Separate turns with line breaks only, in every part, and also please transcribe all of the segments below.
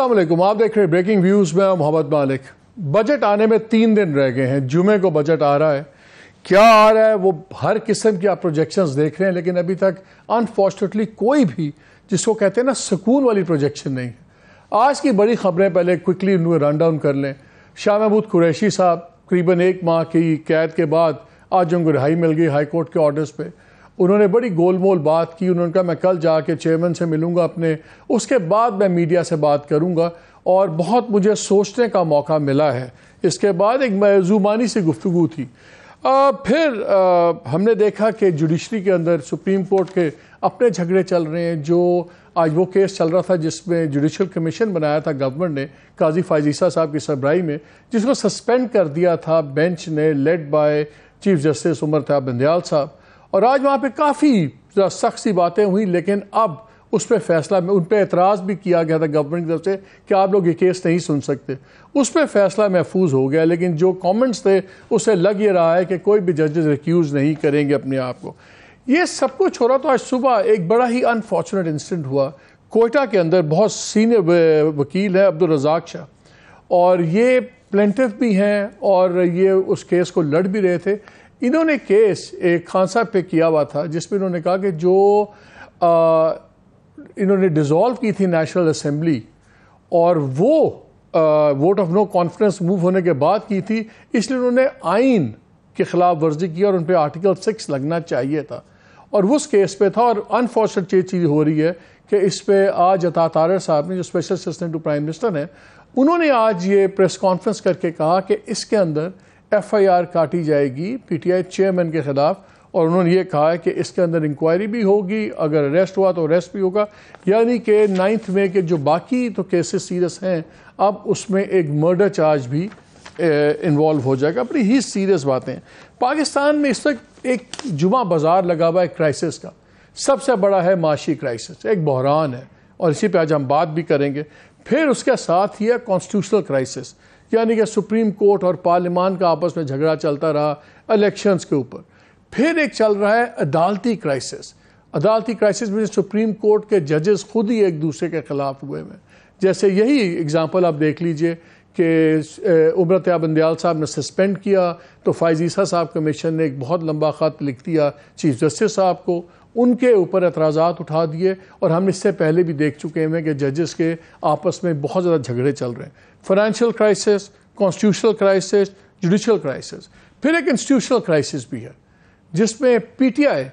असलम आप देख रहे हैं ब्रेकिंग व्यूज़ में मोहम्मद मालिक बजट आने में तीन दिन रह गए हैं जुमे को बजट आ रहा है क्या आ रहा है वो हर किस्म की आप प्रोजेक्शंस देख रहे हैं लेकिन अभी तक अनफॉर्चुनेटली कोई भी जिसको कहते हैं ना सुकून वाली प्रोजेक्शन नहीं आज की बड़ी खबरें पहले क्विकली उन्हें रन डाउन कर लें शाह महमूद कुरैशी साहब करीबन एक माह की कैद के बाद आज उनको रिहाई मिल गई हाई कोर्ट के ऑर्डर्स पर उन्होंने बड़ी गोलमोल बात की उन्होंने कहा मैं कल जाके चेयरमैन से मिलूंगा अपने उसके बाद मैं मीडिया से बात करूंगा और बहुत मुझे सोचने का मौका मिला है इसके बाद एक मैजूमानी सी गुफ्तु थी आ, फिर आ, हमने देखा कि जुडिशरी के अंदर सुप्रीम कोर्ट के अपने झगड़े चल रहे हैं जो आज वो केस चल रहा था जिसमें जुडिशल कमीशन बनाया था गवर्नमेंट ने काजी फायजीसा साहब की सरब्राई में जिसको सस्पेंड कर दिया था बेंच ने led by chief justice Umar Ata Bandial साहब और आज वहाँ पर काफ़ी सख्त सी बातें हुई लेकिन अब उस पर फैसला उन पर एतराज़ भी किया गया था गवर्नमेंट की तरफ से कि आप लोग ये केस नहीं सुन सकते उस पर फैसला महफूज हो गया लेकिन जो कमेंट्स थे उसे लग ये रहा है कि कोई भी जजेस रिक्यूज़ नहीं करेंगे अपने आप को ये सब कुछ हो रहा तो आज सुबह एक बड़ा ही अनफॉर्चुनेट इंसिडेंट हुआ कोयटा के अंदर बहुत सीनियर वकील है अब्दुल रजाक शाह और ये प्लेंटिव भी हैं और ये उस केस को लड़ भी रहे थे इन्होंने केस एक खान साहब पे किया हुआ था जिसमें इन्होंने कहा कि जो आ, इन्होंने डिज़ोल्व की थी नेशनल असम्बली और वो vote of no confidence move होने के बाद की थी इसलिए उन्होंने आइन के ख़िलाफ़ वर्जी की और उन पर आर्टिकल सिक्स लगना चाहिए था और उस केस पे था और अनफॉर्चुनेट ये चीज़ हो रही है कि इस पर आज अता साहब ने जो special assistant to prime minister हैं उन्होंने आज ये प्रेस कॉन्फ्रेंस करके कहा कि इसके अंदर एफआईआर काटी जाएगी पीटीआई चेयरमैन के खिलाफ और उन्होंने ये कहा है कि इसके अंदर इंक्वायरी भी होगी अगर अरेस्ट हुआ तो अरेस्ट भी होगा यानी कि नाइन्थ में के जो बाकी तो केसेस सीरियस हैं अब उसमें एक मर्डर चार्ज भी इन्वॉल्व हो जाएगा बड़ी ही सीरियस बातें पाकिस्तान में इस वक्त एक जुमा बाज़ार लगा हुआ है क्राइसिस का सबसे बड़ा है माशी क्राइसिस एक बहरान है और इसी पर आज हम बात भी करेंगे फिर उसके साथ ही है कॉन्स्टिट्यूशनल क्राइसिस यानी कि सुप्रीम कोर्ट और पार्लियामान का आपस में झगड़ा चलता रहा इलेक्शंस के ऊपर फिर एक चल रहा है अदालती क्राइसिस अदालती क्राइसिस में सुप्रीम कोर्ट के जजेस खुद ही एक दूसरे के खिलाफ हुए हैं जैसे यही एग्जांपल आप देख लीजिए कि उम्र बंदयाल साहब ने सस्पेंड किया तो फाइजीसा साहब कमीशन ने एक बहुत लंबा ख़त लिख दिया चीफ जस्टिस साहब को उनके ऊपर एतराज़ा उठा दिए और हम इससे पहले भी देख चुके हैं कि जजेस के आपस में बहुत ज़्यादा झगड़े चल रहे हैं financial crisis constitutional crisis judicial crisis फिर एक इंस्टीट्यूशनल क्राइसिस भी है जिसमें पीटीआई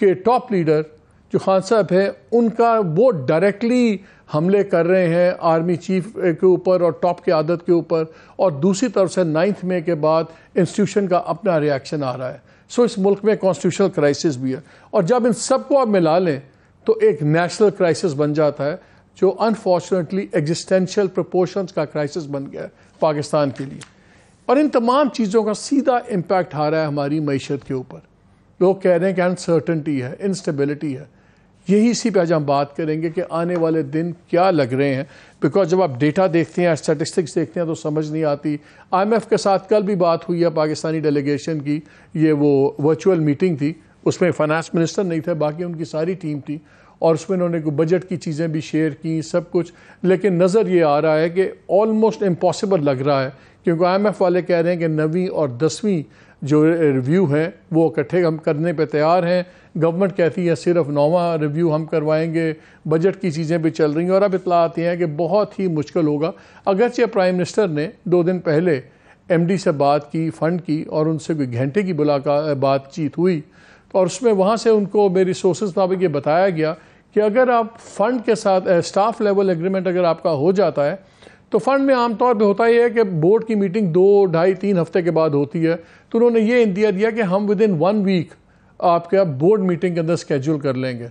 के टॉप लीडर जो खान साहब हैं उनका वो डायरेक्टली हमले कर रहे हैं आर्मी चीफ के ऊपर और टॉप की आदत के ऊपर और दूसरी तरफ से नाइन्थ मे के बाद इंस्टीट्यूशन का अपना रिएक्शन आ रहा है सो इस मुल्क में कॉन्स्टिट्यूशनल क्राइसिस भी है और जब इन सबको आप मिला लें तो एक नेशनल क्राइसिस बन जाता है जो अनफॉर्चुनेटली एग्जिस्टेंशियल प्रपोर्शन का क्राइसिस बन गया है पाकिस्तान के लिए और इन तमाम चीज़ों का सीधा इम्पैक्ट आ रहा है हमारी मीशत के ऊपर लोग कह रहे हैं कि अनसर्टनटी है इंस्टेबिलिटी है यही इसी पे आज हम बात करेंगे कि आने वाले दिन क्या लग रहे हैं बिकॉज जब आप डेटा देखते हैं स्टैटिस्टिक्स देखते हैं तो समझ नहीं आती आईएमएफ के साथ कल भी बात हुई है पाकिस्तानी डेलीगेशन की ये वो वर्चुअल मीटिंग थी उसमें फाइनेंस मिनिस्टर नहीं थे बाकी उनकी सारी टीम थी और उसमें उन्होंने बजट की चीज़ें भी शेयर की सब कुछ लेकिन नज़र ये आ रहा है कि ऑलमोस्ट इम्पॉसिबल लग रहा है क्योंकि आईएमएफ वाले कह रहे हैं कि नवीं और दसवीं जो रिव्यू हैं वो इकट्ठे हम करने पे तैयार हैं गवर्नमेंट कहती है सिर्फ नौवा रिव्यू हम करवाएंगे बजट की चीज़ें भी चल रही हैं और अब इतला आती हैं कि बहुत ही मुश्किल होगा अगरचे प्राइम मिनिस्टर ने दो दिन पहले एमडी से बात की फ़ंड की और उनसे कोई घंटे की बुला बातचीत हुई और उसमें वहाँ से उनको मेरी सोर्सेज मुताबिक ये बताया गया कि अगर आप फंड के साथ स्टाफ लेवल एग्रीमेंट अगर आपका हो जाता है तो फंड में आमतौर पे होता ही है कि बोर्ड की मीटिंग दो ढाई तीन हफ्ते के बाद होती है तो उन्होंने ये इंदिया दिया कि हम विद इन वन वीक आपके बोर्ड मीटिंग के अंदर स्केड्यूल कर लेंगे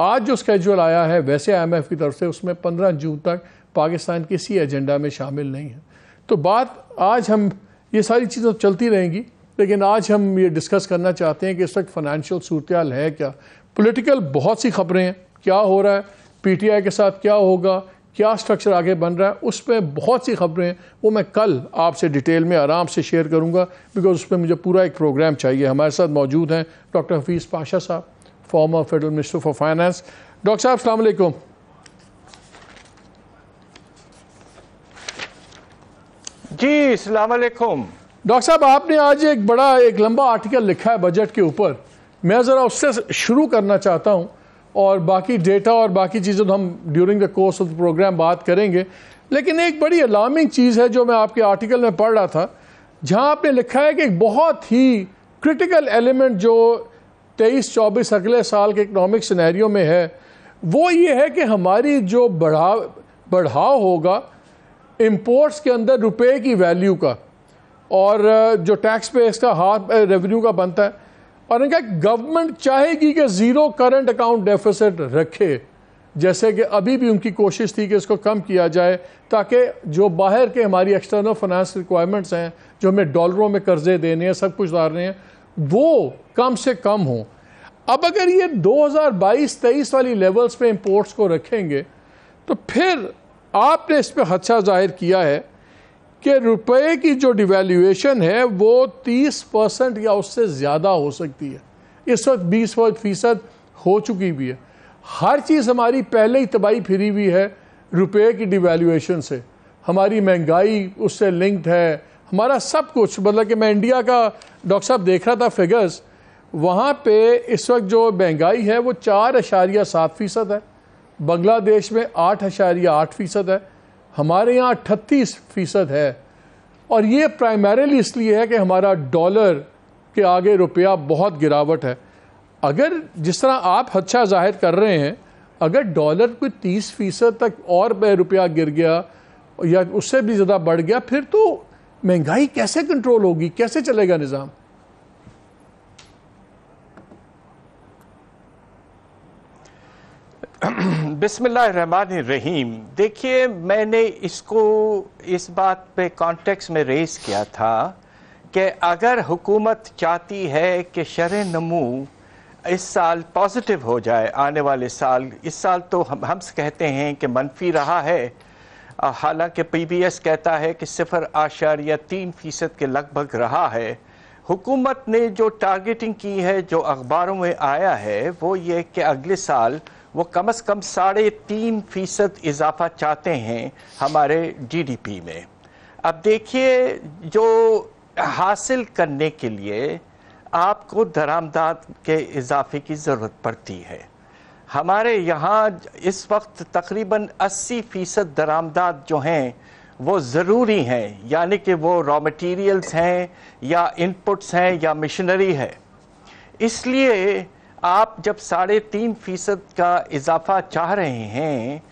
आज जो स्केड्यूल आया है वैसे आईएमएफ की तरफ से उसमें पंद्रह जून तक पाकिस्तान किसी एजेंडा में शामिल नहीं है तो बात आज हम ये सारी चीज़ें तो चलती रहेंगी लेकिन आज हम ये डिस्कस करना चाहते हैं कि इस वक्त फाइनेंशियल सूरत है क्या पोलिटिकल बहुत सी खबरें हैं क्या हो रहा है पीटीआई के साथ क्या होगा क्या स्ट्रक्चर आगे बन रहा है उस पर बहुत सी खबरें हैं वो मैं कल आपसे डिटेल में आराम से शेयर करूंगा बिकॉज उस पर मुझे पूरा एक प्रोग्राम चाहिए हमारे साथ मौजूद हैं डॉक्टर हफीज़ पाशा साहब former federal minister for finance doctor साहब अलैक्म जी अलैक्म डॉक्टर साहब आपने आज एक बड़ा एक लंबा आर्टिकल लिखा है बजट के ऊपर मैं ज़रा उससे शुरू करना चाहता हूँ और बाकी डेटा और बाकी चीज़ें तो हम during the course of the programme बात करेंगे लेकिन एक बड़ी अलार्मिंग चीज़ है जो मैं आपके आर्टिकल में पढ़ रहा था जहाँ आपने लिखा है कि एक बहुत ही क्रिटिकल एलिमेंट जो तेईस चौबीस अगले साल के इकनॉमिक सिनेरियो में है वो ये है कि हमारी जो बढ़ाव बढ़ाव होगा इम्पोर्ट्स के अंदर रुपए की वैल्यू का और जो टैक्स पे इसका हाथ रेवेन्यू का बनता है और इनका गवर्नमेंट चाहेगी कि ज़ीरो करंट अकाउंट डेफिसिट रखे जैसे कि अभी भी उनकी कोशिश थी कि इसको कम किया जाए ताकि जो बाहर के हमारी एक्सटर्नल फाइनेंस रिक्वायरमेंट्स हैं जो हमें डॉलरों में कर्जे देने हैं सब कुछ उतारने हैं वो कम से कम हों अब अगर ये 2022-23 वाली लेवल्स पे इंपोर्ट्स को रखेंगे तो फिर आपने इस पर हदसा जाहिर किया है कि रुपए की जो डिवेल्यूएशन है वो 30 परसेंट या उससे ज़्यादा हो सकती है इस वक्त 20 फीसद हो चुकी भी है हर चीज़ हमारी पहले ही तबाही फिरी हुई है रुपए की डिवेल्यूएशन से हमारी महंगाई उससे लिंक्ड है हमारा सब कुछ मतलब कि मैं इंडिया का डॉक्टर साहब देख रहा था फिगर्स वहाँ पे इस वक्त जो महंगाई है वो चार अशारिया सात फ़ीसद है बांग्लादेश में आठ अशारिया आठ फ़ीसद है हमारे यहाँ अट्ठतीस फ़ीसद है और ये प्राइमरीली इसलिए है कि हमारा डॉलर के आगे रुपया बहुत गिरावट है अगर जिस तरह आप हदशा जाहिर कर रहे हैं अगर डॉलर कोई तीस फ़ीसद तक और रुपया गिर गया या उससे भी ज़्यादा बढ़ गया फिर तो महंगाई कैसे कंट्रोल होगी कैसे चलेगा निज़ाम
रहीम देखिए मैंने इसको इस बात पे कॉन्टेक्स में रेस किया था कि अगर हुकूमत चाहती है कि शर नमू इस साल पॉजिटिव हो जाए आने वाले साल इस साल तो हम हम कहते हैं कि मनफी रहा है हालांकि पीबीएस कहता है कि सिफर आशार या तीन फ़ीसद के लगभग रहा है हुकूमत ने जो टारगेटिंग की है जो अखबारों में आया है वो ये कि अगले साल वो कम से कम साढ़े तीन फीसद इजाफा चाहते हैं हमारे जीडीपी में अब देखिए जो हासिल करने के लिए आपको दरामदाद के इजाफे की ज़रूरत पड़ती है हमारे यहाँ इस वक्त तकरीबन 80 फ़ीसद दरामदाद जो हैं वो ज़रूरी हैं यानी कि वो रॉ मटेरियल्स हैं या इनपुट्स हैं या मशीनरी है इसलिए आप जब साढ़े तीन फीसद का इजाफा चाह रहे हैं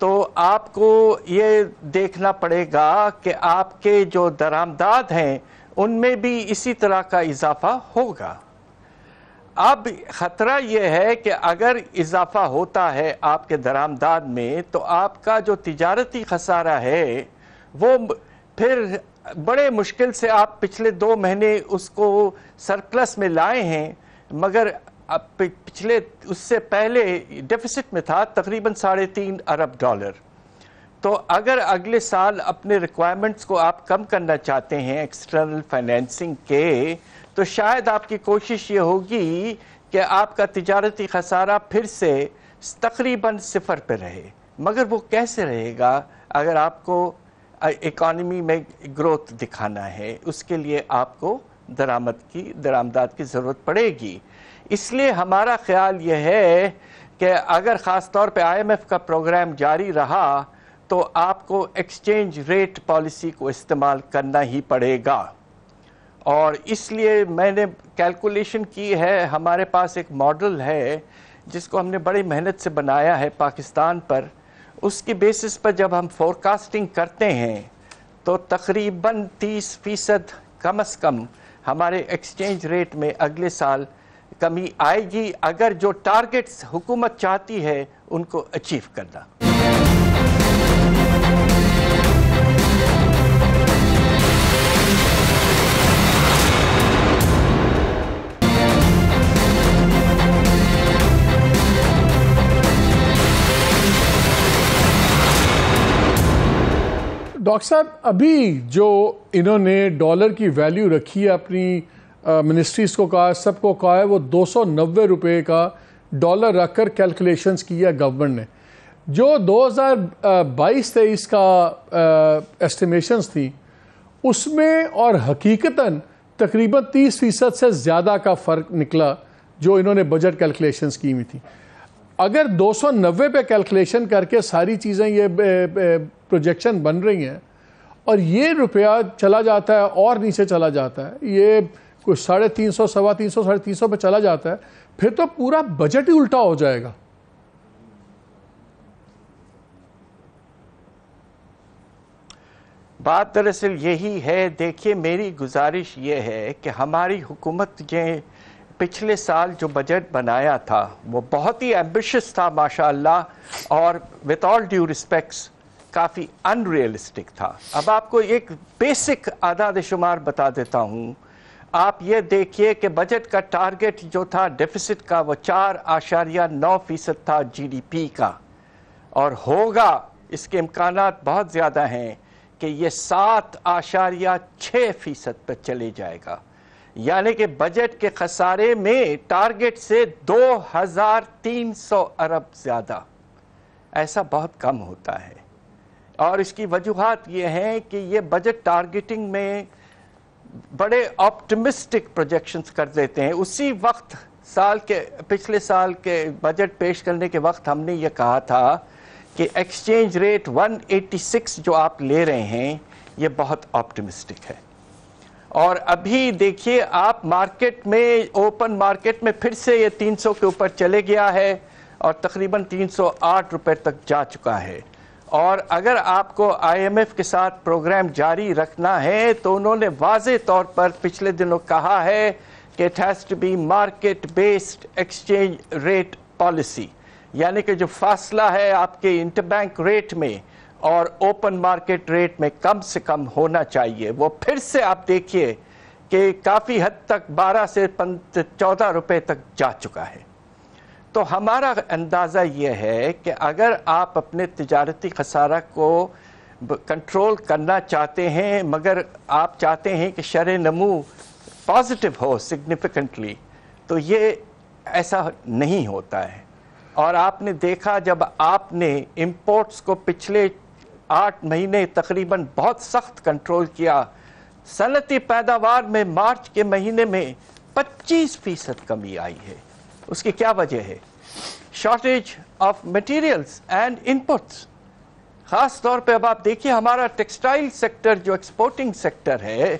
तो आपको ये देखना पड़ेगा कि आपके जो दरामदाद हैं उनमें भी इसी तरह का इजाफा होगा अब ख़तरा यह है कि अगर इजाफा होता है आपके दरामदाद में तो आपका जो तजारती खसारा है वो फिर बड़े मुश्किल से आप पिछले दो महीने उसको सरप्लस में लाए हैं मगर अब पिछले उससे पहले डेफिसिट में था तकरीबन साढ़े तीन अरब डॉलर तो अगर अगले साल अपने रिक्वायरमेंट्स को आप कम करना चाहते हैं एक्सटर्नल फाइनेंसिंग के तो शायद आपकी कोशिश ये होगी कि आपका तजारती खसारा फिर से तकरीबन सिफर पर रहे मगर वो कैसे रहेगा अगर आपको इकॉनमी में ग्रोथ दिखाना है उसके लिए आपको दरामद की दरामदात की ज़रूरत पड़ेगी इसलिए हमारा ख्याल यह है कि अगर ख़ास तौर पे आईएमएफ का प्रोग्राम जारी रहा तो आपको एक्सचेंज रेट पॉलिसी को इस्तेमाल करना ही पड़ेगा और इसलिए मैंने कैलकुलेशन की है हमारे पास एक मॉडल है जिसको हमने बड़ी मेहनत से बनाया है पाकिस्तान पर उसके बेसिस पर जब हम फोरकास्टिंग करते हैं तो तकरीबन 30 फीसद कम अज़ कम हमारे एक्सचेंज रेट में अगले साल कमी आएगी अगर जो टारगेट्स हुकूमत चाहती है उनको अचीव करना
डॉक्टर साहब अभी जो इन्होंने डॉलर की वैल्यू रखी है अपनी मिनिस्ट्रीज़ को कहा है सबको कहा है वो दो सौ नब्बे रुपये का डॉलर रख कर कैलकुलेशंस किया गवर्नमेंट ने जो 2022 तेईस का एस्टिमेशंस थी उसमें और हकीकता तकरीबन 30 फ़ीसद से ज़्यादा का फ़र्क निकला जो इन्होंने बजट कैलकुलेशंस की हुई थी अगर नब्बे पे कैलकुलेशन करके सारी चीज़ें ये प्रोजेक्शन बन रही हैं और ये रुपया चला जाता है और नीचे चला जाता है ये कोई साढ़े तीन सौ सवा तीन सौ साढ़े तीन सौ पर चला जाता है फिर तो पूरा बजट ही उल्टा हो जाएगा
बात दरअसल यही है देखिए मेरी गुजारिश ये है कि हमारी हुकूमत ये पिछले साल जो बजट बनाया था वो बहुत ही एम्बिशस था माशाल्लाह और विथ ऑल ड्यू रिस्पेक्ट्स काफ़ी अनरियलिस्टिक था अब आपको एक बेसिक आदाद शुमार बता देता हूँ आप ये देखिए कि बजट का टारगेट जो था डेफिसिट का वो चार आशारिया नौ फीसद था जीडीपी का और होगा इसके इम्कान बहुत ज़्यादा हैं कि ये सात आशारिया छः फीसद पर चले जाएगा यानी कि बजट के खसारे में टारगेट से दो हज़ार तीन सौ अरब ज़्यादा ऐसा बहुत कम होता है और इसकी वजूहत ये हैं कि ये बजट टारगेटिंग में बड़े ऑप्टिमिस्टिक प्रोजेक्शंस कर देते हैं उसी वक्त साल के पिछले साल के बजट पेश करने के वक्त हमने ये कहा था कि एक्सचेंज रेट 186 जो आप ले रहे हैं ये बहुत ऑप्टिमिस्टिक है और अभी देखिए आप मार्केट में ओपन मार्केट में फिर से ये 300 के ऊपर चले गया है और तकरीबन 308 रुपए तक जा चुका है और अगर आपको आईएमएफ के साथ प्रोग्राम जारी रखना है तो उन्होंने वाज तौर पर पिछले दिनों कहा है कि it has to be market based exchange rate policy यानी कि जो फासला है आपके इंटरबैंक रेट में और ओपन मार्केट रेट में कम से कम होना चाहिए वो फिर से आप देखिए कि काफ़ी हद तक 12 से चौदह रुपए तक जा चुका है तो हमारा अंदाज़ा यह है कि अगर आप अपने तजारती खसारा को कंट्रोल करना चाहते हैं मगर आप चाहते हैं कि शर नमू पॉजिटिव हो सिग्निफिकेंटली तो ये ऐसा नहीं होता है और आपने देखा जब आपने इम्पोर्ट्स को पिछले आठ महीने तकरीबन बहुत सख्त कंट्रोल किया सनती पैदावार में मार्च के महीने में 25 फीसद कमी आई है उसकी क्या वजह है shortage of materials and inputs ख़ास तौर पे अब आप देखिए हमारा टेक्सटाइल सेक्टर जो एक्सपोर्टिंग सेक्टर है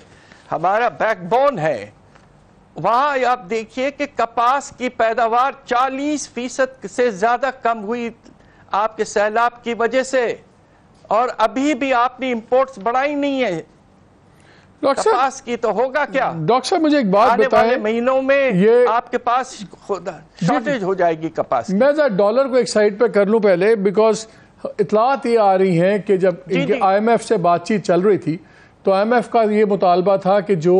हमारा बैकबोन है वहां आप देखिए कि कपास की पैदावार 40 फीसद से ज़्यादा कम हुई आपके सैलाब की वजह से और अभी भी आपने इंपोर्ट्स बढ़ाई नहीं है डॉक्टर साहब की तो होगा क्या डॉक्टर साहब मुझे एक बात बताएं महीनों में ये आपके पास शॉर्टेज हो जाएगी कपास मैं जरा डॉलर
को एक साइड पे कर लूं पहले बिकॉज इतलात ये आ रही हैं कि जब इनके आईएमएफ से बातचीत चल रही थी तो आईएमएफ का ये मुतालबा था कि जो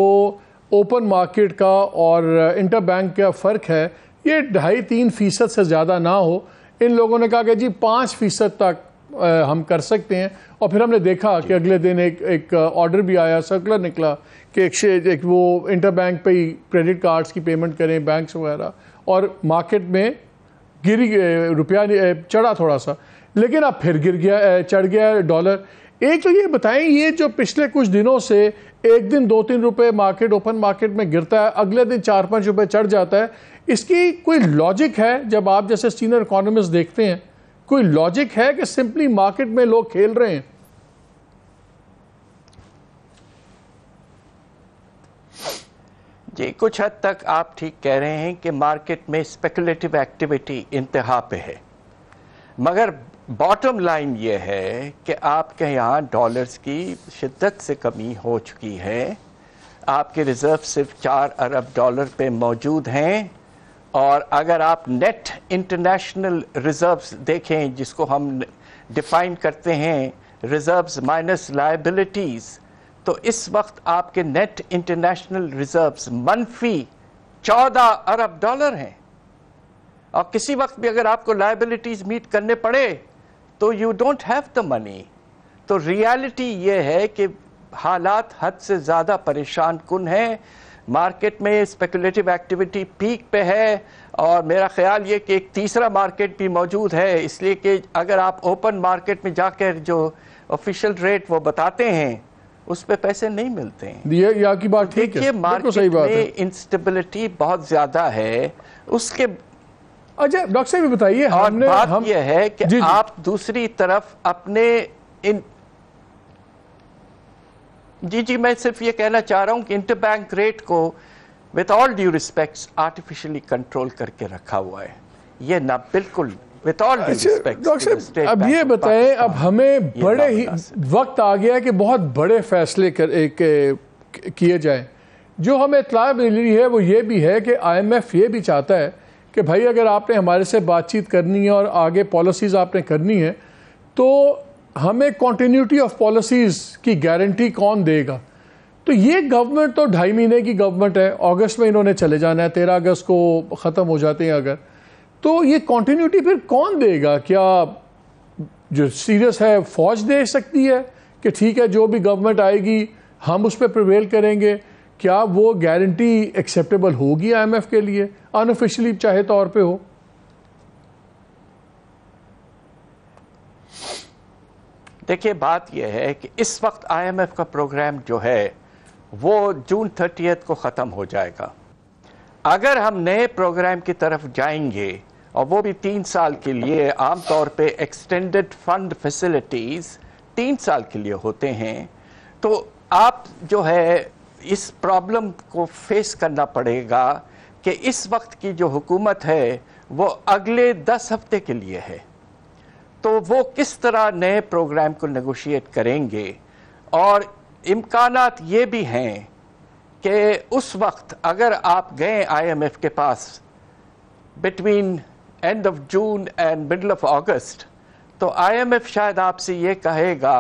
ओपन मार्केट का और इंटर बैंक का फ़र्क है ये ढाई तीन फ़ीसद से ज़्यादा ना हो इन लोगों ने कहा कि जी पाँच फ़ीसद तक हम कर सकते हैं और फिर हमने देखा कि अगले दिन एक एक ऑर्डर भी आया सर्कुलर निकला कि एक्सचेंज एक वो इंटर बैंक पे ही क्रेडिट कार्ड्स की पेमेंट करें बैंक्स वगैरह और मार्केट में गिरी रुपया चढ़ा थोड़ा सा लेकिन अब फिर गिर गया चढ़ गया डॉलर एक तो ये बताएं ये जो पिछले कुछ दिनों से एक दिन दो तीन रुपए मार्केट ओपन मार्केट में गिरता है अगले दिन चार पाँच रुपए चढ़ जाता है इसकी कोई लॉजिक है जब आप जैसे सीनियर इकोनॉमिस्ट देखते हैं कोई लॉजिक है कि सिंपली मार्केट में लोग खेल रहे हैं
जी कुछ हद तक आप ठीक कह रहे हैं कि मार्केट में स्पेकुलेटिव एक्टिविटी इंतहा पे है मगर बॉटम लाइन ये है कि आपके यहाँ डॉलर्स की शिद्दत से कमी हो चुकी है आपके रिज़र्व सिर्फ चार अरब डॉलर पे मौजूद हैं और अगर आप नेट इंटरनेशनल रिजर्व्स देखें जिसको हम डिफाइन करते हैं रिजर्व्स माइनस लाइबिलिटीज़ तो इस वक्त आपके नेट इंटरनेशनल रिजर्व्स मनफी चौदह अरब डॉलर हैं और किसी वक्त भी अगर आपको लाइबिलिटीज़ मीट करने पड़े तो you don't have the money तो रियलिटी ये है कि हालात हद से ज़्यादा परेशान कन है मार्केट में स्पेकुलेटिव एक्टिविटी पीक पे है और मेरा ख्याल ये कि एक तीसरा मार्केट भी मौजूद है इसलिए कि अगर आप ओपन मार्केट में जाकर जो ऑफिशियल रेट वो बताते हैं उस पर पैसे नहीं मिलते हैं ये या की बात ठीक है मार्केट सही बात में इंस्टेबिलिटी बहुत ज्यादा है उसके अच्छा डॉक्टर साहब बताइए हमने बात हम... यह है कि जी, जी। आप दूसरी तरफ अपने इन जी जी मैं सिर्फ ये कहना चाह रहा हूँ कि इंटर बैंक रेट को with all due respects artificially control करके रखा हुआ है ये ना बिल्कुल अच्छा, अब ये बताएं
अब हमें बड़े ही वक्त आ गया कि बहुत बड़े फैसले किए जाएं जो हमें इतला मिली है वो ये भी है कि आईएमएफ ये भी चाहता है कि भाई अगर आपने हमारे से बातचीत करनी है और आगे पॉलिसीज़ आपने करनी है तो हमें कॉन्टीन्यूटी ऑफ पॉलिसीज़ की गारंटी कौन देगा तो ये गवर्नमेंट तो ढाई महीने की गवर्नमेंट है अगस्त में इन्होंने चले जाना है तेरह अगस्त को ख़त्म हो जाते हैं अगर तो ये कॉन्टीन्यूटी फिर कौन देगा क्या जो सीरियस है फौज दे सकती है कि ठीक है जो भी गवर्नमेंट आएगी हम उस पर प्रिवेल करेंगे क्या वो गारंटी एक्सेप्टेबल होगी आईएमएफ के लिए अनऑफिशियली चाहे तौर पे हो
देखिए बात यह है कि इस वक्त आईएमएफ का प्रोग्राम जो है वो जून थर्टी को ख़त्म हो जाएगा अगर हम नए प्रोग्राम की तरफ जाएंगे और वो भी तीन साल के लिए आमतौर पे एक्सटेंडेड फंड फैसिलिटीज़ तीन साल के लिए होते हैं तो आप जो है इस प्रॉब्लम को फेस करना पड़ेगा कि इस वक्त की जो हुकूमत है वो अगले दस हफ्ते के लिए है तो वो किस तरह नए प्रोग्राम को नेगोशिएट करेंगे और इम्कान ये भी हैं कि उस वक्त अगर आप गए आईएमएफ के पास between end of June and middle of August तो आईएमएफ शायद आपसे ये कहेगा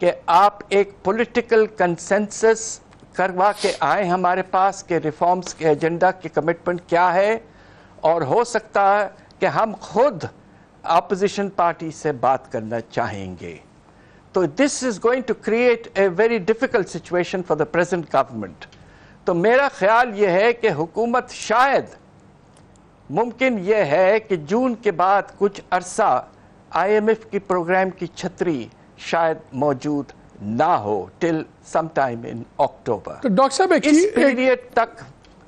कि आप एक पॉलिटिकल कंसेंसस करवा के आए हमारे पास के रिफॉर्म्स के एजेंडा के कमिटमेंट क्या है और हो सकता है कि हम खुद अपोजिशन पार्टी से बात करना चाहेंगे तो this is going to create a very difficult situation for the present government तो मेरा ख्याल यह है कि हुकूमत शायद मुमकिन यह है कि जून के बाद कुछ अरसा आईएमएफ की प्रोग्राम की छतरी शायद मौजूद ना हो टिल सम टाइम इन अक्टूबर तो डॉक्टर साहब इस पीरियड तक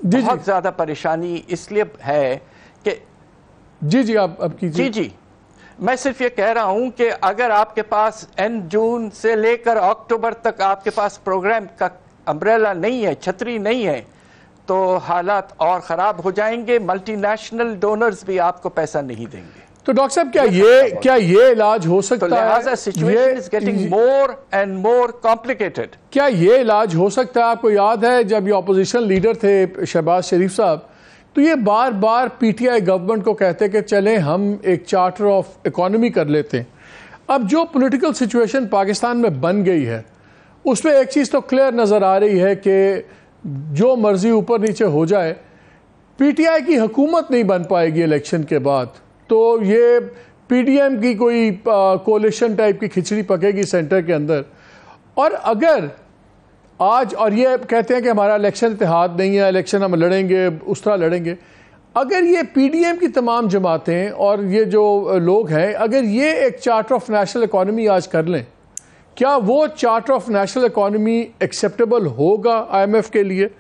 बहुत ज़्यादा परेशानी इसलिए है कि जी जी आप अब कीजिए जी जी मैं सिर्फ ये कह रहा हूं कि अगर आपके पास एन जून से लेकर अक्टूबर तक आपके पास प्रोग्राम का अम्ब्रेला नहीं है छतरी नहीं है तो हालात और ख़राब हो जाएंगे मल्टीनेशनल डोनर्स भी आपको पैसा नहीं देंगे तो डॉक्टर साहब
क्या ये क्या ये इलाज हो तो सकता तो है situation is getting more and more
complicated
क्या ये इलाज हो सकता है आपको याद है जब ये अपोजिशन लीडर थे शहबाज शरीफ साहब तो ये बार बार पीटीआई गवर्नमेंट को कहते कि चले हम एक चार्टर ऑफ इकोनॉमी कर लेते हैं अब जो पॉलिटिकल सिचुएशन पाकिस्तान में बन गई है उसमें एक चीज़ तो क्लियर नज़र आ रही है कि जो मर्ज़ी ऊपर नीचे हो जाए पीटीआई की हुकूमत नहीं बन पाएगी इलेक्शन के बाद तो ये पीडीएम की कोई कोलिशन टाइप की खिचड़ी पकेगी सेंटर के अंदर और अगर आज और ये कहते हैं कि हमारा इलेक्शन इतिहाद नहीं है इलेक्शन हम लड़ेंगे उस तरह लड़ेंगे अगर ये पीडीएम की तमाम जमातें और ये जो लोग हैं अगर ये एक चार्टर ऑफ नेशनल इकॉनमी आज कर लें क्या वो charter of national economy acceptable होगा आईएमएफ के लिए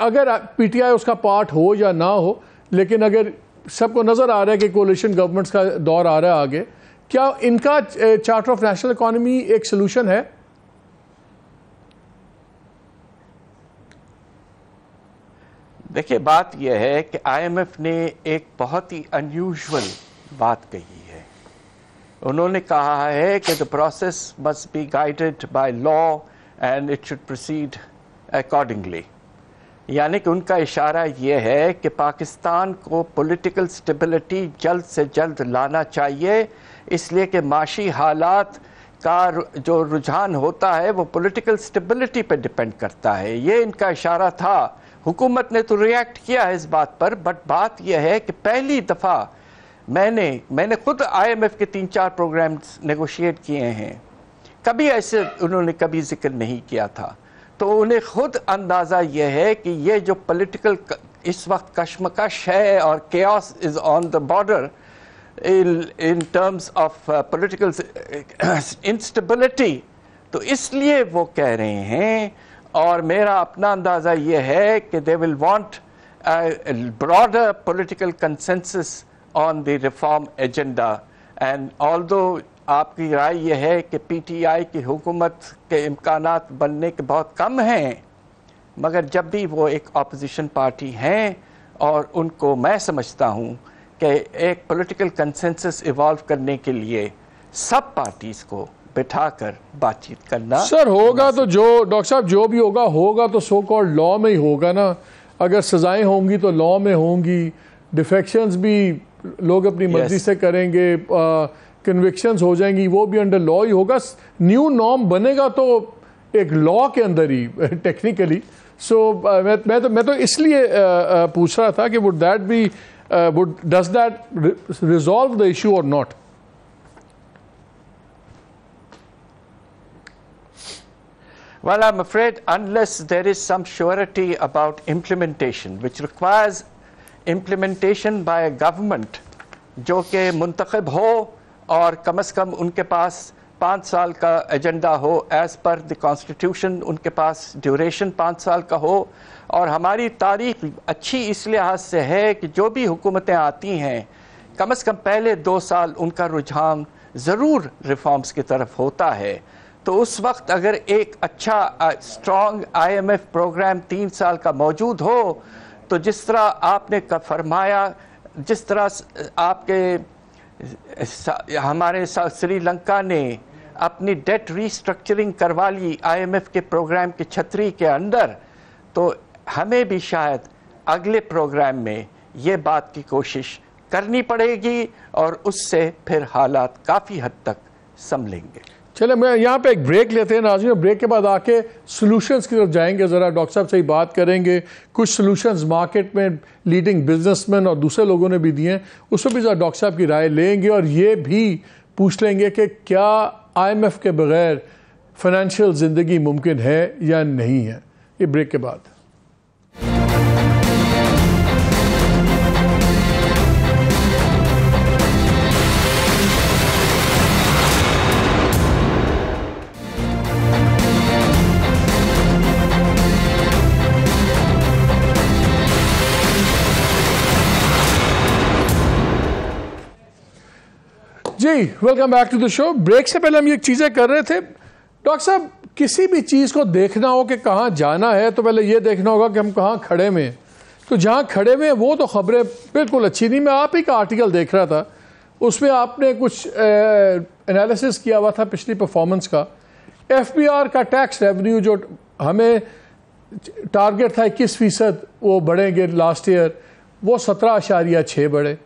अगर पीटीआई उसका पार्ट हो या ना हो लेकिन अगर सबको नज़र आ रहा है कि कोलिशन गवर्नमेंट्स का दौर आ रहा है आगे क्या इनका चार्टर ऑफ नेशनल इकानमी एक सोलूशन है
देखिए बात यह है कि आईएमएफ ने एक बहुत ही अनयूजुअल बात कही है उन्होंने कहा है कि the process must be guided by law and it should proceed accordingly यानी कि उनका इशारा यह है कि पाकिस्तान को पॉलिटिकल स्टेबिलिटी जल्द से जल्द लाना चाहिए इसलिए कि माशी हालात का जो रुझान होता है वो पॉलिटिकल स्टेबिलिटी पे डिपेंड करता है ये इनका इशारा था हुकूमत ने तो रिएक्ट किया है इस बात पर बट बात यह है कि पहली दफ़ा मैंने मैंने खुद आईएमएफ के तीन चार प्रोग्राम्स नेगोशिएट किए हैं कभी ऐसे उन्होंने कभी जिक्र नहीं किया था तो उन्हें खुद अंदाज़ा यह है कि यह जो पॉलिटिकल इस वक्त कश्मकश है और chaos is on the border in terms of political instability तो इसलिए वो कह रहे हैं और मेरा अपना अंदाज़ा ये है कि they will want broader political consensus on the reform agenda and although आपकी राय यह है कि पीटीआई की हुकूमत के इम्कान बनने के बहुत कम हैं मगर जब भी वो एक अपोजिशन पार्टी हैं और उनको मैं समझता हूँ कि एक पॉलिटिकल कंसेंसस इवॉल्व करने के लिए सब पार्टीज़ को बिठाकर बातचीत करना सर
होगा तो जो डॉक्टर साहब जो भी होगा होगा तो सो कॉल लॉ में ही होगा ना अगर सजाएं होंगी तो लॉ में होंगी डिफेक्शंस भी लोग अपनी मर्जी से करेंगे कन्विक्शंस हो जाएंगी वो भी अंडर लॉ ही होगा न्यू नॉर्म बनेगा तो एक लॉ के अंदर ही टेक्निकली सो so, मैं, मैं तो मैं तो इसलिए पूछ रहा था कि would that be would does that resolve the issue or
not Well, I'm afraid unless there is some surety about implementation, which requires implementation by a government जो के मुंतखब हो और कम से कम उनके पास पाँच साल का एजेंडा हो एज़ पर द कॉन्स्टिट्यूशन उनके पास ड्यूरेशन पाँच साल का हो और हमारी तारीख अच्छी इस लिहाज से है कि जो भी हुकूमतें आती हैं कम से कम पहले दो साल उनका रुझान ज़रूर रिफॉर्म्स की तरफ होता है तो उस वक्त अगर एक अच्छा एम आईएमएफ प्रोग्राम तीन साल का मौजूद हो तो जिस तरह आपने फरमाया जिस तरह आपके हमारे श्रीलंका ने अपनी डेट रीस्ट्रक्चरिंग करवा ली आईएमएफ के प्रोग्राम की छतरी के अंदर तो हमें भी शायद अगले प्रोग्राम में ये बात की कोशिश करनी पड़ेगी और उससे फिर हालात काफ़ी हद तक संभलेंगे चले मैं यहाँ पे एक ब्रेक लेते हैं नाजिन
ब्रेक के बाद आके सॉल्यूशंस की तरफ जाएंगे ज़रा डॉक्टर साहब से ही बात करेंगे कुछ सॉल्यूशंस मार्केट में लीडिंग बिजनेसमैन और दूसरे लोगों ने भी दिए हैं उस पर भी ज़रा डॉक्टर साहब की राय लेंगे और ये भी पूछ लेंगे कि क्या आईएमएफ के बगैर फाइनेंशियल ज़िंदगी मुमकिन है या नहीं है ये ब्रेक के बाद जी welcome back to the show break से पहले हम ये चीज़ें कर रहे थे डॉक्टर साहब किसी भी चीज़ को देखना हो कि कहाँ जाना है तो पहले ये देखना होगा कि हम कहाँ खड़े में तो जहाँ खड़े में वो तो खबरें बिल्कुल अच्छी नहीं मैं आप एक आर्टिकल देख रहा था उसमें आपने कुछ एनालिसिस किया हुआ था पिछली परफॉर्मेंस का एफ का टैक्स रेवेन्यू जो हमें टारगेट था इक्कीस फ़ीसद वो बढ़ेंगे लास्ट ईयर वो सत्रह आशारिया छः बढ़े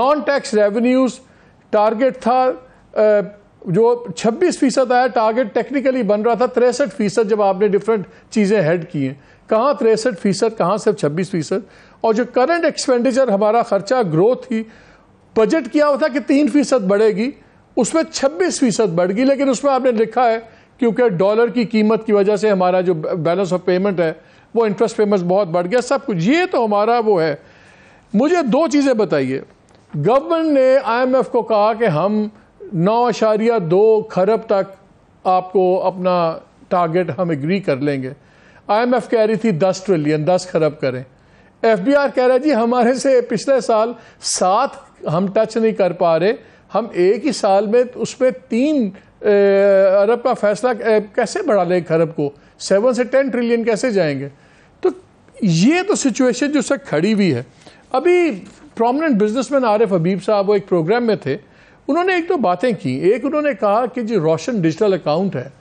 नॉन टैक्स रेवेन्यूज़ टारगेट था जो 26 फीसद आया टारगेट टेक्निकली बन रहा था तिरसठ फीसद जब आपने डिफरेंट चीज़ें हेड की हैं कहाँ तिरसठ फीसद कहाँ सिर्फ छब्बीस फीसद और जो करंट एक्सपेंडिचर हमारा खर्चा ग्रोथ थी बजट किया हुआ था कि तीन फीसद बढ़ेगी उसमें छब्बीस फीसद बढ़ गई लेकिन उसमें आपने लिखा है क्योंकि डॉलर की कीमत की वजह से हमारा जो बैलेंस ऑफ पेमेंट है वो इंटरेस्ट पेमेंट बहुत बढ़ गया सब कुछ ये तो हमारा वो है मुझे दो चीज़ें बताइए गवर्नमेंट ने आईएमएफ को कहा कि हम नौ अशारिया दो खरब तक आपको अपना टारगेट हम एग्री कर लेंगे आईएमएफ कह रही थी दस ट्रिलियन दस खरब करें एफबीआर कह रहा है जी हमारे से पिछले साल सात हम टच नहीं कर पा रहे हम एक ही साल में उसमें तीन अरब का फैसला कैसे बढ़ा लें खरब को सेवन से टेन ट्रिलियन कैसे जाएंगे तो ये तो सिचुएशन जो सर खड़ी हुई है अभी प्रोमिनेंट बिजनेसमैन एफ हबीब साहब वो एक प्रोग्राम में थे उन्होंने एक तो बातें की एक उन्होंने कहा कि जो रोशन डिजिटल अकाउंट है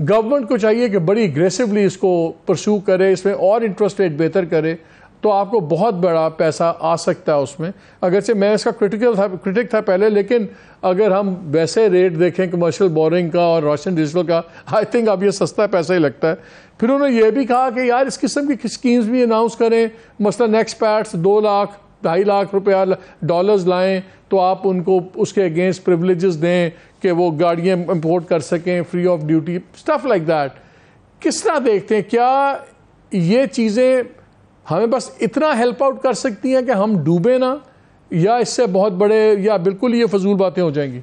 गवर्नमेंट को चाहिए कि बड़ी एग्रेसिवली इसको परसू करे इसमें और इंटरेस्ट रेट बेहतर करे तो आपको बहुत बड़ा पैसा आ सकता है उसमें अगर से मैं इसका क्रिटिकल था क्रिटिक था पहले लेकिन अगर हम वैसे रेट देखें कमर्शियल बोरिंग का और रोशन डिजिटल का आई थिंक अब ये सस्ता पैसा ही लगता है फिर उन्होंने ये भी कहा कि यार इस किस्म की स्कीम्स भी अनाउंस करें मसला नेक्स्ट पैट्स दो लाख ढाई लाख रुपया डॉलर्स लाएं तो आप उनको उसके अगेंस्ट प्रिवलेजेस दें कि वो गाड़ियाँ इम्पोर्ट कर सकें free of duty stuff like that किस तरह देखते हैं क्या ये चीज़ें हमें बस इतना हेल्प आउट कर सकती हैं कि हम डूबे ना या इससे बहुत बड़े या बिल्कुल ये फजूल बातें हो
जाएंगी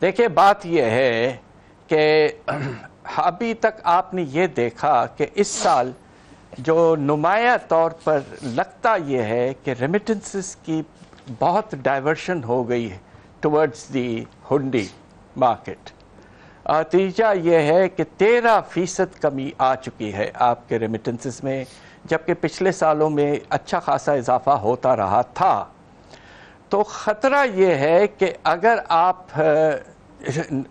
देखिए बात यह है कि अभी तक आपने ये देखा कि इस साल जो नुमाया तौर पर लगता ये है कि रेमिटेंसेस की बहुत डाइवर्शन हो गई है टुवर्ड्स दी हुंडी मार्केट नतीजा ये है कि तेरह फ़ीसद कमी आ चुकी है आपके रेमिटेंसेस में जबकि पिछले सालों में अच्छा खासा इजाफा होता रहा था तो ख़तरा ये है कि अगर आप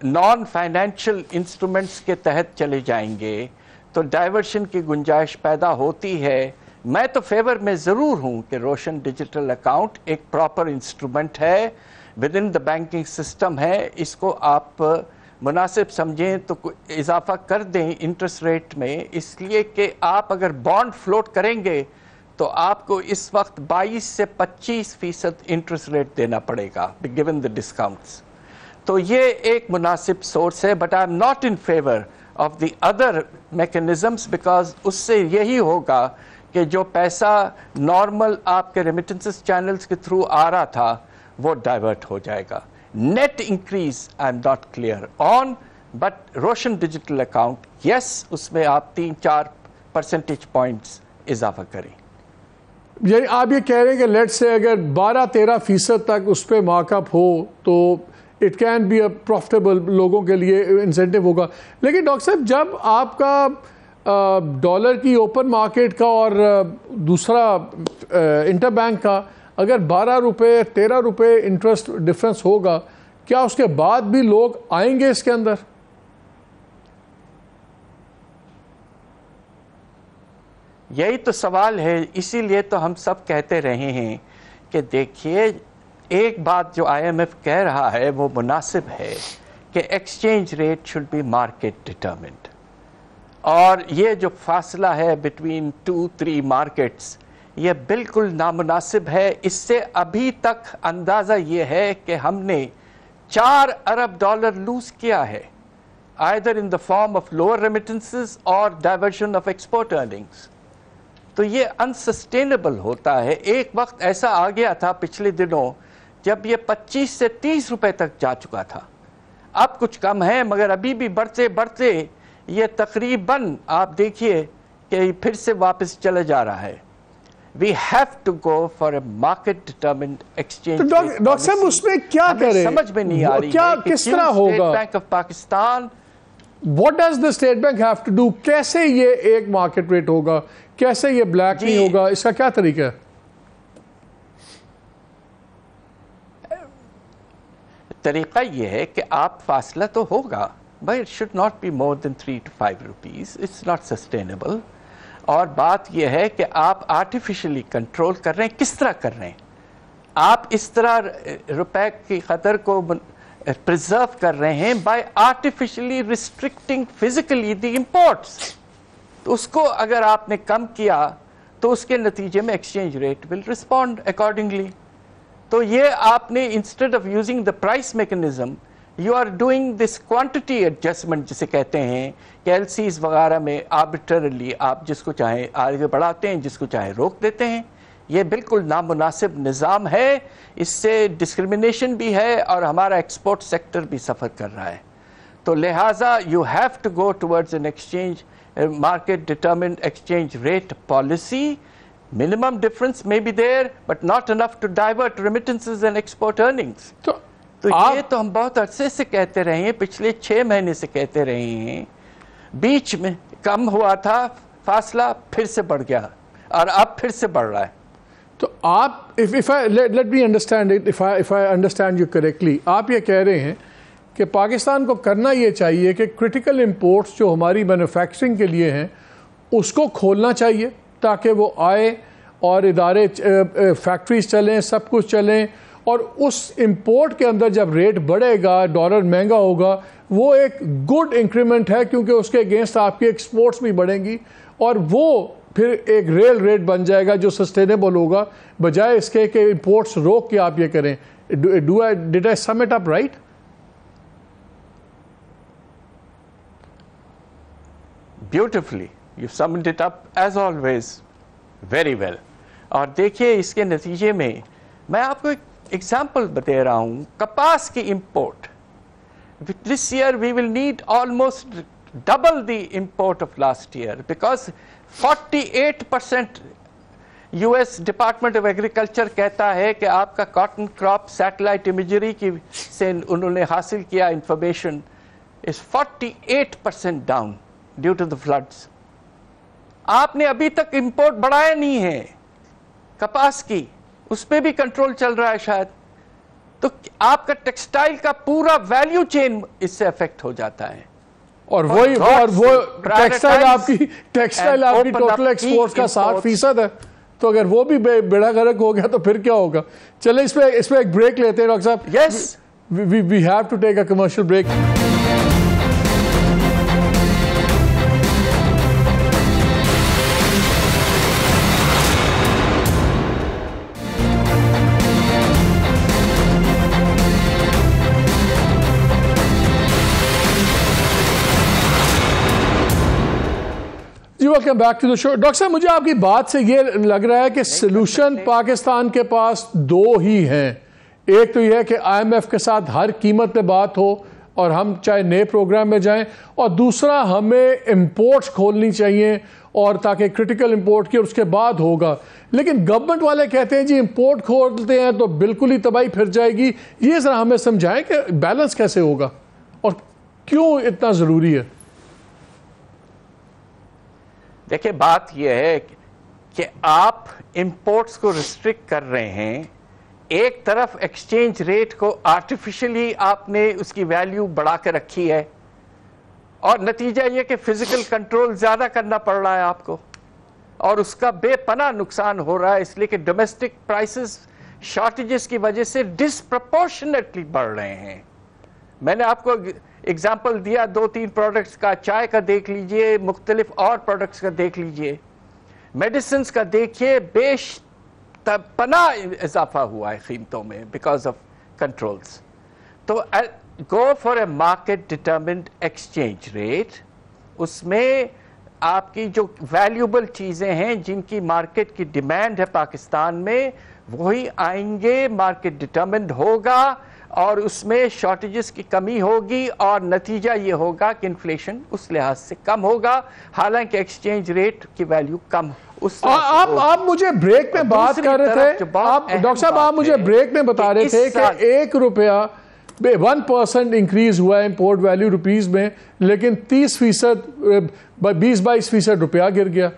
नॉन फाइनेंशियल इंस्ट्रूमेंट्स के तहत चले जाएंगे तो डाइवर्शन की गुंजाइश पैदा होती है मैं तो फेवर में ज़रूर हूँ कि रोशन डिजिटल अकाउंट एक प्रॉपर इंस्ट्रूमेंट है within the banking system है इसको आप मुनासिब समझें तो इजाफा कर दें इंटरेस्ट रेट में इसलिए कि आप अगर बॉन्ड फ्लोट करेंगे तो आपको इस वक्त 22 से 25 फीसद इंटरेस्ट रेट देना पड़ेगा गिवन द डिस्काउंट्स तो ये एक मुनासिब सोर्स है but I am not in favour of the other mechanisms because उससे यही होगा कि जो पैसा नॉर्मल आपके रेमिटेंसेस चैनल्स के थ्रू आ रहा था वो डाइवर्ट हो जाएगा net increase I am not clear on but Roshan digital account yes उसमें आप तीन चार परसेंटेज पॉइंट्स इजाफा करें
यानी आप ये कह रहे हैं कि लेट से अगर 12-13 फीसद तक उस पर माकअप हो तो it can be a profitable लोगों के लिए इंसेंटिव होगा लेकिन डॉक्टर साहब जब आपका डॉलर की ओपन मार्केट का और दूसरा इंटर बैंक का अगर बारह रुपये तेरह रुपये इंटरेस्ट डिफरेंस होगा क्या उसके बाद भी लोग आएंगे इसके अंदर
यही तो सवाल है इसीलिए तो हम सब कहते रहे हैं कि देखिए एक बात जो आईएमएफ कह रहा है वो मुनासिब है कि exchange rate should be market determined और ये जो फासला है बिटवीन टू थ्री मार्केट्स ये बिल्कुल नामुनासिब है इससे अभी तक अंदाज़ा ये है कि हमने चार अरब डॉलर लूज किया है either in the form of lower remittances or diversion of export earnings तो ये अनसस्टेनेबल होता है एक वक्त ऐसा आ गया था पिछले दिनों जब ये 25 से 30 रुपए तक जा चुका था अब कुछ कम है मगर अभी भी बढ़ते बढ़ते ये तकरीबन आप देखिए कि फिर से वापस चला जा रहा है we have to go for a market determine exchange doctor साहब उसमें क्या करें समझ में नहीं आ रही क्या किस तरह होगा bank
of Pakistan what does the state bank है कैसे ये एक होगा कैसे ये ब्लैक नहीं होगा इसका क्या तरीका है
तरीका ये है कि आप फासला तो होगा भाई it should not be more than three two five rupees it's not sustainable और बात यह है कि आप आर्टिफिशियली कंट्रोल कर रहे हैं किस तरह कर रहे हैं आप इस तरह रुपए की कदर को प्रिजर्व कर रहे हैं by artificially restricting physically the imports तो उसको अगर आपने कम किया तो उसके नतीजे में exchange rate will respond accordingly तो ये आपने instead of using the price mechanism you are doing this quantity adjustment जिसे कहते हैं कैलसीज वगैरह में आर्बिटरली आप जिसको चाहे आगे बढ़ाते हैं जिसको चाहे रोक देते हैं ये बिल्कुल नामुनासिब निज़ाम है इससे डिस्क्रिमिनेशन भी है और हमारा एक्सपोर्ट सेक्टर भी सफ़र कर रहा है तो लिहाजा you have to go towards an exchange market determine exchange rate policy Minimum difference may be there, but not enough to divert remittances and export earnings. तो, तो आप... ये तो हम बहुत अरसे से कहते रहे हैं पिछले छह महीने से कहते रहे हैं बीच में कम हुआ था फासला फिर से बढ़ गया और अब फिर से बढ़ रहा है तो
आप if if I let let me understand it if I if I understand you correctly आप ये कह रहे हैं कि पाकिस्तान को करना ये चाहिए कि क्रिटिकल इम्पोर्ट्स जो हमारी मैन्युफैक्चरिंग के लिए हैं उसको खोलना चाहिए ताकि वो आए और इदारे फैक्ट्रीज चलें सब कुछ चलें और उस इम्पोर्ट के अंदर जब रेट बढ़ेगा डॉलर महंगा होगा वो एक गुड इंक्रीमेंट है क्योंकि उसके अगेंस्ट आपकी एक्सपोर्ट्स भी बढ़ेंगी और वो फिर एक रेल रेट बन जाएगा जो सस्टेनेबल होगा बजाय इसके कि इम्पोर्ट्स रोक के आप ये करें do I did I sum it up right
beautifully you summed it up as always very well और देखिए इसके नतीजे में मैं आपको एक एग्जाम्पल बता रहा हूँ कपास की import this year we will need almost double the import of last year because 48 percent US Department of Agriculture कहता है कि आपका कॉटन क्रॉप सैटेलाइट इमेजरी की से उन्होंने हासिल किया information is 48 percent down due to the floods आपने अभी तक इंपोर्ट बढ़ाया नहीं है कपास की उस पर भी कंट्रोल चल रहा है शायद तो आपका टेक्सटाइल का पूरा वैल्यू चेन इससे अफेक्ट हो जाता है और वही और वो टेक्सटाइल आपकी टेक्सटाइल आपकी टोटल एक्सपोर्ट का साठ फीसद
है तो अगर वो भी बेड़ा गर्क हो गया तो फिर क्या होगा चले इस इसमें एक ब्रेक लेते हैं डॉक्टर साहब yes we have to take a commercial break welcome back to the show doctor साहब मुझे आपकी बात से ये लग रहा है कि सोल्यूशन पाकिस्तान के पास दो ही हैं एक तो यह है कि आईएमएफ के साथ हर कीमत पे बात हो और हम चाहे नए प्रोग्राम में जाएं और दूसरा हमें इम्पोर्ट्स खोलनी चाहिए और ताकि क्रिटिकल इंपोर्ट की और उसके बाद होगा लेकिन गवर्नमेंट वाले कहते हैं जी इम्पोर्ट खोलते हैं तो बिल्कुल ही तबाही फिर जाएगी ये ज़रा हमें समझाएं कि बैलेंस कैसे होगा और क्यों इतना ज़रूरी है
देखिए बात यह है कि आप इंपोर्ट्स को रिस्ट्रिक्ट कर रहे हैं एक तरफ एक्सचेंज रेट को आर्टिफिशियली आपने उसकी वैल्यू बढ़ा के रखी है और नतीजा यह कि फिजिकल कंट्रोल ज्यादा करना पड़ रहा है आपको और उसका बेपना नुकसान हो रहा है इसलिए कि डोमेस्टिक प्राइसेस शॉर्टेजेस की वजह से डिसप्रपोर्शनेटली बढ़ रहे हैं मैंने आपको एग्जाम्पल दिया दो तीन प्रोडक्ट्स का चाय का देख लीजिए मुख्तलिफ और प्रोडक्ट्स का देख लीजिए मेडिसिन का देखिए बेश पना इजाफा हुआ है कीमतों में बिकॉज ऑफ कंट्रोल्स तो go for a market determined exchange rate उसमें आपकी जो वैल्यूबल चीज़ें हैं जिनकी मार्केट की डिमांड है पाकिस्तान में वही आएंगे मार्केट डिटर्मेंट होगा और उसमें शॉर्टेजेस की कमी होगी और नतीजा ये होगा कि इन्फ्लेशन उस लिहाज से कम होगा हालांकि एक्सचेंज रेट की वैल्यू कम उस आ, आप आप
मुझे ब्रेक में बात कर रहे थे आप डॉक्टर साहब आप मुझे ब्रेक में बता रहे थे कि एक रुपया वन परसेंट इंक्रीज हुआ है इम्पोर्ट वैल्यू रुपीज़ में लेकिन तीस फीसद बीस बाईस फीसद रुपया गिर गया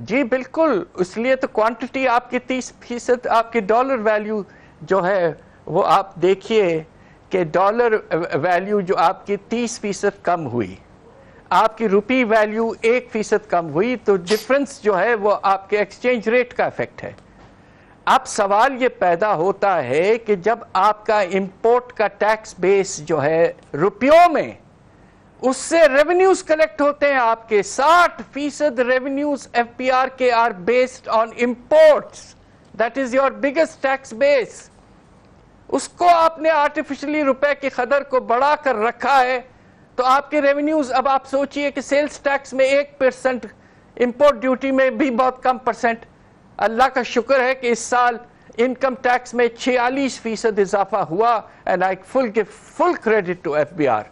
जी बिल्कुल इसलिए तो क्वांटिटी आपकी तीस फीसद आपकी डॉलर वैल्यू जो है वो आप देखिए कि डॉलर वैल्यू जो आपकी तीस फीसद कम हुई आपकी रुपी वैल्यू एक फीसद कम हुई तो डिफरेंस जो है वो आपके एक्सचेंज रेट का इफेक्ट है अब सवाल ये पैदा होता है कि जब आपका इंपोर्ट का टैक्स बेस जो है रुपयों में उससे रेवेन्यूज कलेक्ट होते हैं आपके 60 फीसद रेवेन्यूज एफ आर के are based on import that is your biggest tax base उसको आपने आर्टिफिशियली रुपए की कदर को बढ़ा कर रखा है तो आपके रेवेन्यूज अब आप सोचिए कि सेल्स टैक्स में एक परसेंट इम्पोर्ट ड्यूटी में भी बहुत कम परसेंट अल्लाह का शुक्र है कि इस साल इनकम टैक्स में छियालीस फीसद इजाफा हुआ and I full give full credit to F B R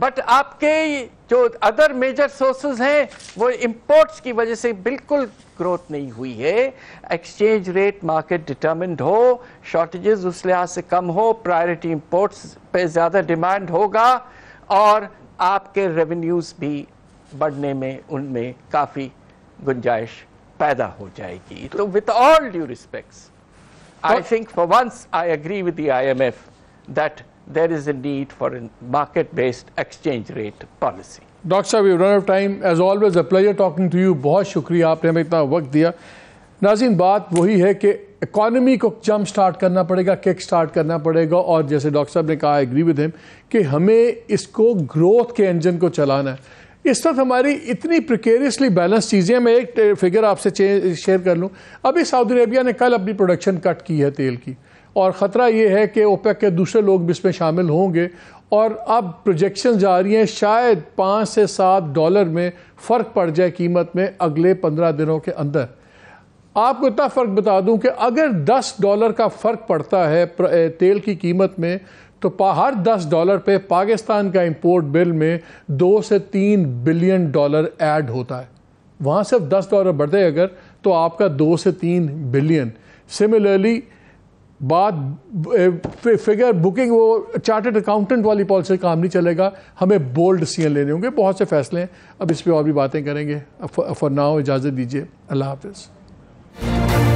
but आपके जो अदर मेजर सोर्सेज हैं वो इंपोर्ट्स की वजह से बिल्कुल ग्रोथ नहीं हुई है एक्सचेंज रेट मार्केट डिटर्मिंड हो शॉर्टेजेस उस लिहाज से कम हो प्रायोरिटी इंपोर्ट्स पे ज़्यादा डिमांड होगा और आपके रेवेन्यूज भी बढ़ने में उनमें काफ़ी गुंजाइश पैदा हो जाएगी तो with all due respect I think for once I agree with the IMF that there is a need for a market-based exchange rate policy.
Doctor साहब you run of time as always a pleasure talking to you बहुत शुक्रिया आपने हमें इतना वक्त दिया नाजिन बात वही है कि इकॉनमी को जंप स्टार्ट करना पड़ेगा किक स्टार्ट करना पड़ेगा और जैसे डॉक्टर साहब ने कहा एग्री विद हिम कि हमें इसको ग्रोथ के इंजन को चलाना है इस वक्त हमारी इतनी प्रिकेरियसली बैलेंस चीज़ें मैं एक फिगर आपसे शेयर कर लूं अभी सऊदी अरेबिया ने कल अपनी प्रोडक्शन कट की है तेल की और ख़तरा ये है कि ओपेक के दूसरे लोग भी इसमें शामिल होंगे और अब प्रोजेक्शन जा रही हैं शायद पाँच से सात डॉलर में फ़र्क पड़ जाए कीमत में अगले पंद्रह दिनों के अंदर आपको इतना फ़र्क बता दूं कि अगर 10 डॉलर का फ़र्क पड़ता है तेल की कीमत में तो हर 10 डॉलर पे पाकिस्तान का इंपोर्ट बिल में दो से तीन बिलियन डॉलर ऐड होता है वहाँ सिर्फ 10 डॉलर बढ़ते अगर तो आपका दो से तीन बिलियन सिमिलरली बात फिगर बुकिंग वो चार्टर्ड अकाउंटेंट वाली पॉलिसी काम नहीं चलेगा हमें बोल्ड सीएन लेने होंगे बहुत से फैसले हैं अब इस पर और भी बातें करेंगे फॉर नाउ इजाज़त दीजिए अल्लाह हाफिज़